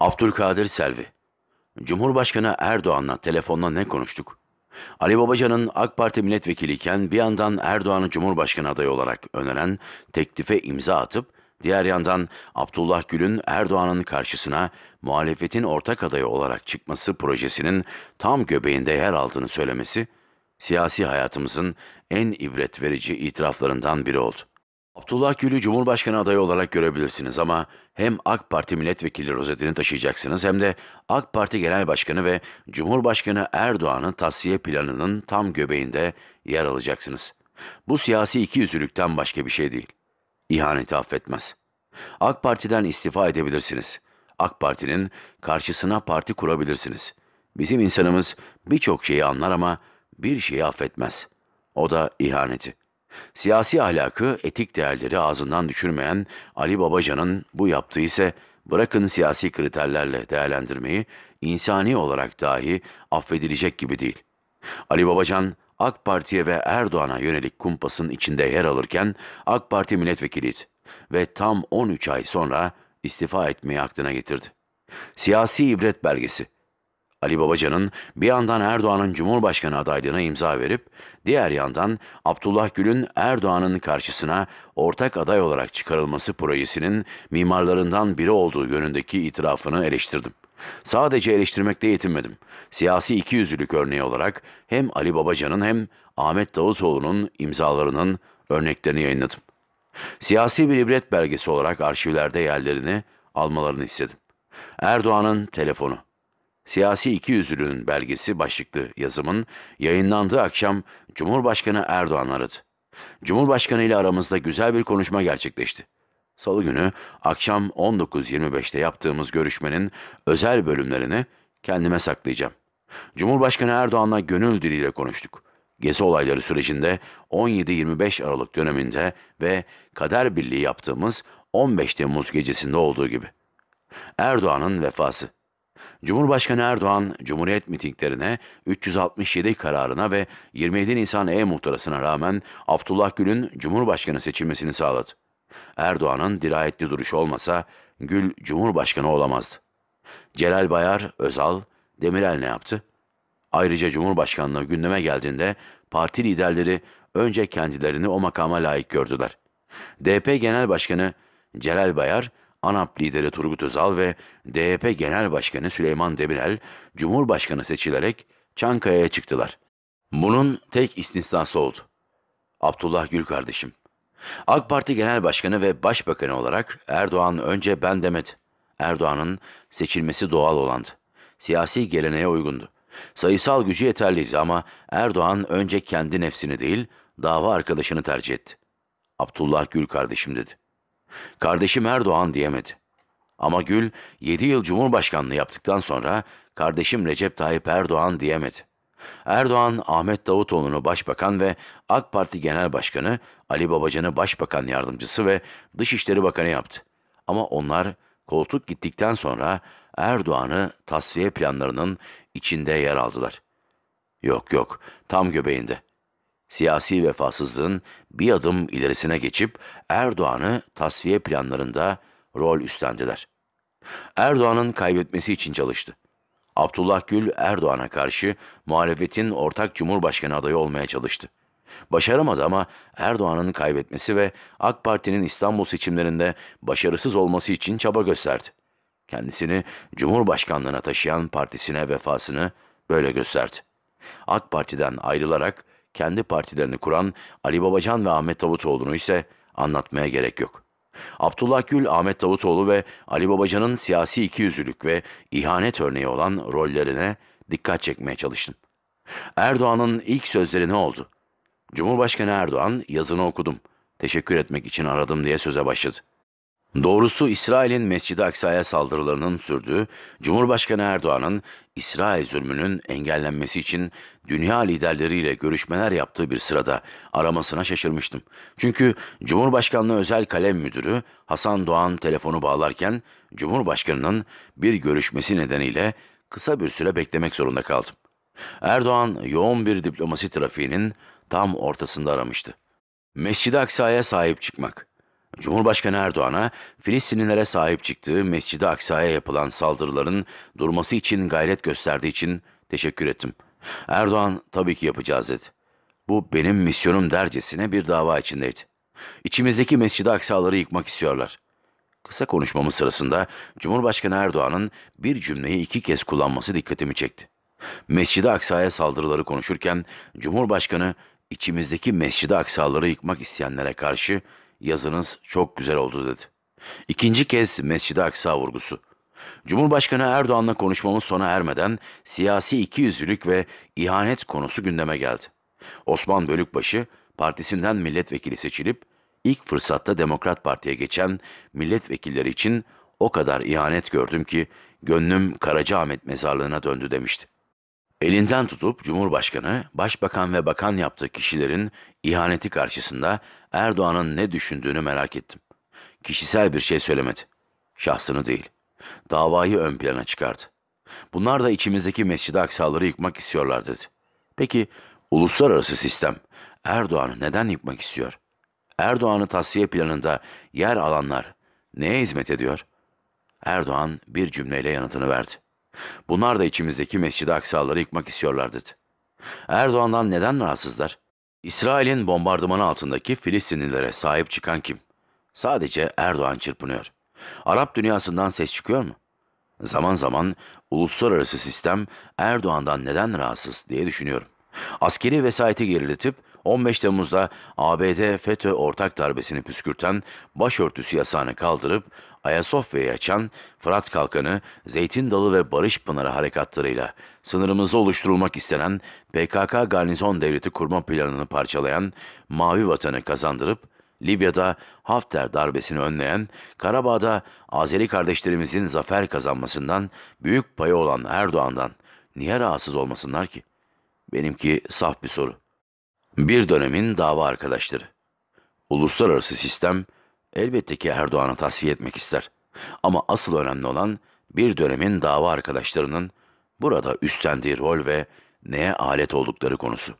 Abdülkadir Selvi Cumhurbaşkanı Erdoğan'la telefonla ne konuştuk? Ali Babacan'ın AK Parti milletvekiliyken bir yandan Erdoğan'ı Cumhurbaşkanı adayı olarak öneren teklife imza atıp, diğer yandan Abdullah Gül'ün Erdoğan'ın karşısına muhalefetin ortak adayı olarak çıkması projesinin tam göbeğinde yer aldığını söylemesi, siyasi hayatımızın en ibret verici itiraflarından biri oldu. Abdullah Gül'ü Cumhurbaşkanı adayı olarak görebilirsiniz ama hem AK Parti milletvekili rozetini taşıyacaksınız hem de AK Parti Genel Başkanı ve Cumhurbaşkanı Erdoğan'ın tasfiye planının tam göbeğinde yer alacaksınız. Bu siyasi iki yüzlülükten başka bir şey değil. İhaneti affetmez. AK Parti'den istifa edebilirsiniz. AK Parti'nin karşısına parti kurabilirsiniz. Bizim insanımız birçok şeyi anlar ama bir şeyi affetmez. O da ihaneti. Siyasi ahlakı, etik değerleri ağzından düşürmeyen Ali Babacan'ın bu yaptığı ise bırakın siyasi kriterlerle değerlendirmeyi, insani olarak dahi affedilecek gibi değil. Ali Babacan, AK Parti'ye ve Erdoğan'a yönelik kumpasın içinde yer alırken AK Parti milletvekiliydi ve tam 13 ay sonra istifa etmeyi aklına getirdi. Siyasi ibret belgesi Ali Babacan'ın bir yandan Erdoğan'ın Cumhurbaşkanı adaylığına imza verip, diğer yandan Abdullah Gül'ün Erdoğan'ın karşısına ortak aday olarak çıkarılması projesinin mimarlarından biri olduğu yönündeki itirafını eleştirdim. Sadece eleştirmekte yetinmedim. Siyasi ikiyüzlülük örneği olarak hem Ali Babacan'ın hem Ahmet Davutoğlu'nun imzalarının örneklerini yayınladım. Siyasi bir ibret belgesi olarak arşivlerde yerlerini almalarını istedim. Erdoğan'ın telefonu Siyasi İkiyüzlülüğün belgesi başlıklı yazımın yayınlandığı akşam Cumhurbaşkanı Erdoğan aradı. Cumhurbaşkanı ile aramızda güzel bir konuşma gerçekleşti. Salı günü akşam 19.25'te yaptığımız görüşmenin özel bölümlerini kendime saklayacağım. Cumhurbaşkanı Erdoğan'la gönül diliyle konuştuk. Gezi olayları sürecinde 17-25 Aralık döneminde ve kader birliği yaptığımız 15 Temmuz gecesinde olduğu gibi. Erdoğan'ın vefası Cumhurbaşkanı Erdoğan, Cumhuriyet mitinglerine, 367 kararına ve 27 Nisan E-Muhtarası'na rağmen Abdullah Gül'ün Cumhurbaşkanı seçilmesini sağladı. Erdoğan'ın dirayetli duruşu olmasa Gül Cumhurbaşkanı olamazdı. Celal Bayar, Özal, Demirel ne yaptı? Ayrıca Cumhurbaşkanlığı gündeme geldiğinde parti liderleri önce kendilerini o makama layık gördüler. DP Genel Başkanı Celal Bayar, ANAP lideri Turgut Özal ve DYP Genel Başkanı Süleyman Demirel, Cumhurbaşkanı seçilerek Çankaya'ya çıktılar. Bunun tek istisnası oldu. Abdullah Gül kardeşim. AK Parti Genel Başkanı ve Başbakanı olarak Erdoğan önce ben demedi. Erdoğan'ın seçilmesi doğal olandı. Siyasi geleneğe uygundu. Sayısal gücü yeterliydi ama Erdoğan önce kendi nefsini değil, dava arkadaşını tercih etti. Abdullah Gül kardeşim dedi. Kardeşim Erdoğan diyemedi. Ama Gül 7 yıl Cumhurbaşkanlığı yaptıktan sonra kardeşim Recep Tayyip Erdoğan diyemedi. Erdoğan, Ahmet Davutoğlu'nu başbakan ve AK Parti Genel Başkanı, Ali Babacan'ı başbakan yardımcısı ve Dışişleri Bakanı yaptı. Ama onlar koltuk gittikten sonra Erdoğan'ı tasfiye planlarının içinde yer aldılar. Yok yok, tam göbeğinde siyasi vefasızlığın bir adım ilerisine geçip Erdoğan'ı tasfiye planlarında rol üstlendiler. Erdoğan'ın kaybetmesi için çalıştı. Abdullah Gül Erdoğan'a karşı muhalefetin ortak cumhurbaşkanı adayı olmaya çalıştı. Başaramadı ama Erdoğan'ın kaybetmesi ve AK Parti'nin İstanbul seçimlerinde başarısız olması için çaba gösterdi. Kendisini Cumhurbaşkanlığına taşıyan partisine vefasını böyle gösterdi. AK Parti'den ayrılarak kendi partilerini kuran Ali Babacan ve Ahmet Davutoğlu'nu ise anlatmaya gerek yok. Abdullah Gül, Ahmet Davutoğlu ve Ali Babacan'ın siyasi ikiyüzlülük ve ihanet örneği olan rollerine dikkat çekmeye çalıştım. Erdoğan'ın ilk sözleri ne oldu? Cumhurbaşkanı Erdoğan yazını okudum. Teşekkür etmek için aradım diye söze başladı. Doğrusu İsrail'in Mescid-i Aksa'ya saldırılarının sürdüğü, Cumhurbaşkanı Erdoğan'ın İsrail zulmünün engellenmesi için dünya liderleriyle görüşmeler yaptığı bir sırada aramasına şaşırmıştım. Çünkü Cumhurbaşkanlığı Özel Kalem Müdürü Hasan Doğan telefonu bağlarken Cumhurbaşkanı'nın bir görüşmesi nedeniyle kısa bir süre beklemek zorunda kaldım. Erdoğan yoğun bir diplomasi trafiğinin tam ortasında aramıştı. Mescid-i Aksa'ya sahip çıkmak Cumhurbaşkanı Erdoğan'a Filistinlilere sahip çıktığı Mescid-i Aksa'ya yapılan saldırıların durması için gayret gösterdiği için teşekkür ettim. Erdoğan tabii ki yapacağız dedi. Bu benim misyonum dercesine bir dava içindeydi. İçimizdeki Mescid-i Aksa'ları yıkmak istiyorlar. Kısa konuşmamız sırasında Cumhurbaşkanı Erdoğan'ın bir cümleyi iki kez kullanması dikkatimi çekti. Mescid-i Aksa'ya saldırıları konuşurken Cumhurbaşkanı içimizdeki Mescid-i Aksa'ları yıkmak isteyenlere karşı yazınız çok güzel oldu dedi. İkinci kez Mescid-i Aksa vurgusu. Cumhurbaşkanı Erdoğan'la konuşmamız sona ermeden siyasi ikiyüzlülük ve ihanet konusu gündeme geldi. Osman Bölükbaşı partisinden milletvekili seçilip ilk fırsatta Demokrat Parti'ye geçen milletvekilleri için o kadar ihanet gördüm ki gönlüm Karacaahmet mezarlığına döndü demişti. Elinden tutup Cumhurbaşkanı, Başbakan ve Bakan yaptığı kişilerin ihaneti karşısında Erdoğan'ın ne düşündüğünü merak ettim. Kişisel bir şey söylemedi. Şahsını değil. Davayı ön plana çıkardı. Bunlar da içimizdeki Mescid-i Aksa'ları yıkmak istiyorlar dedi. Peki uluslararası sistem Erdoğan'ı neden yıkmak istiyor? Erdoğan'ı tasfiye planında yer alanlar neye hizmet ediyor? Erdoğan bir cümleyle yanıtını verdi. Bunlar da içimizdeki Mescid-i Aksa'ları yıkmak istiyorlar dedi. Erdoğan'dan neden rahatsızlar? İsrail'in bombardımanı altındaki Filistinlilere sahip çıkan kim? Sadece Erdoğan çırpınıyor. Arap dünyasından ses çıkıyor mu? Zaman zaman uluslararası sistem Erdoğan'dan neden rahatsız diye düşünüyorum. Askeri vesayeti geriletip 15 Temmuz'da ABD FETÖ ortak darbesini püskürten başörtüsü yasağını kaldırıp Ayasofya'yı açan Fırat Kalkanı, Zeytin Dalı ve Barış Pınarı harekatlarıyla sınırımızı oluşturulmak istenen PKK garnizon devleti kurma planını parçalayan Mavi Vatan'ı kazandırıp Libya'da Hafter darbesini önleyen, Karabağ'da Azeri kardeşlerimizin zafer kazanmasından büyük payı olan Erdoğan'dan niye rahatsız olmasınlar ki? Benimki saf bir soru bir dönemin dava arkadaşları. Uluslararası sistem elbette ki Erdoğan'ı tasfiye etmek ister. Ama asıl önemli olan bir dönemin dava arkadaşlarının burada üstlendiği rol ve neye alet oldukları konusu.